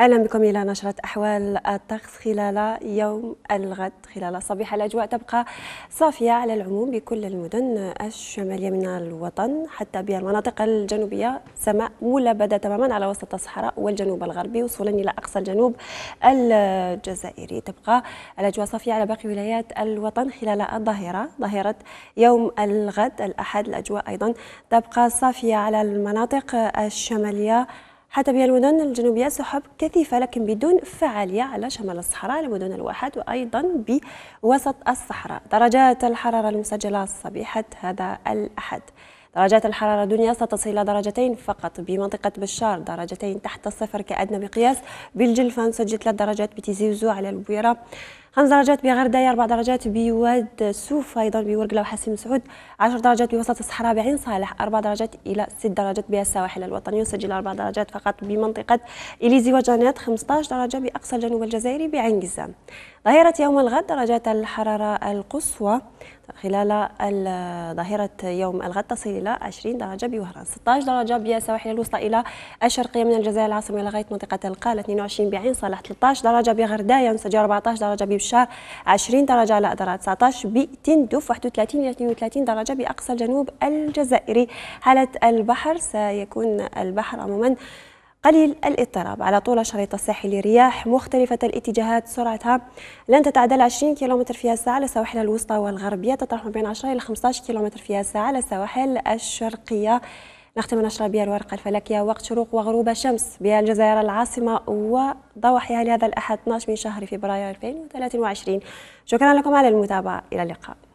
اهلا بكم الى نشره احوال الطقس خلال يوم الغد خلال صبيح الاجواء تبقى صافيه على العموم بكل المدن الشماليه من الوطن حتى بالمناطق الجنوبيه سماء ملبده تماما على وسط الصحراء والجنوب الغربي وصولا الى اقصى الجنوب الجزائري تبقى الاجواء صافيه على باقي ولايات الوطن خلال الظهيره ظهيره يوم الغد الاحد الاجواء ايضا تبقى صافيه على المناطق الشماليه حتى بها المدن الجنوبية سحب كثيفة لكن بدون فعالية على شمال الصحراء المدن الواحد وأيضا بوسط الصحراء درجات الحرارة المسجلة صبيحة هذا الأحد درجات الحرارة الدنيا ستصل إلى درجتين فقط بمنطقة بشار درجتين تحت الصفر كأدنى مقياس بالجلفان سجلت ثلاث درجات بتيزي على البويرة خمس درجات بغرداية أربع درجات بواد سوف أيضا بورقلة وحسين مسعود عشر درجات بوسط الصحراء بعين صالح أربع درجات إلى ست درجات بها السواحل الوطني يسجل أربع درجات فقط بمنطقة إليزي وجنات 15 درجة بأقصى الجنوب الجزائري بعين جزام ظاهرة يوم الغد درجات الحرارة القصوى خلال ظاهرة يوم الغد تصل إلى 20 درجة بوهران 16 درجة بالسواحل الوسطى إلى الشرقية من الجزائر العاصمة إلى غاية منطقة القالة 22 بعين صالح 13 درجة بغرداية مسجل 14 درجة بشهر 20 درجه على ادرا 19 بتندف 31 الى 32 درجه باقصى الجنوب الجزائري حاله البحر سيكون البحر عموما قليل الاضطراب على طول الشريط الساحلي رياح مختلفة الاتجاهات سرعتها لن تتعدى 20 كم في الساعة على السواحل الوسطى والغربية تطرح ما بين 10 إلى 15 كم في الساعة على السواحل الشرقية نختم نشرة بها الورقة الفلكية وقت شروق وغروب الشمس الجزائر العاصمة وضوحها لهذا الأحد 12 من شهر فبراير 2023 شكرا لكم على المتابعة إلى اللقاء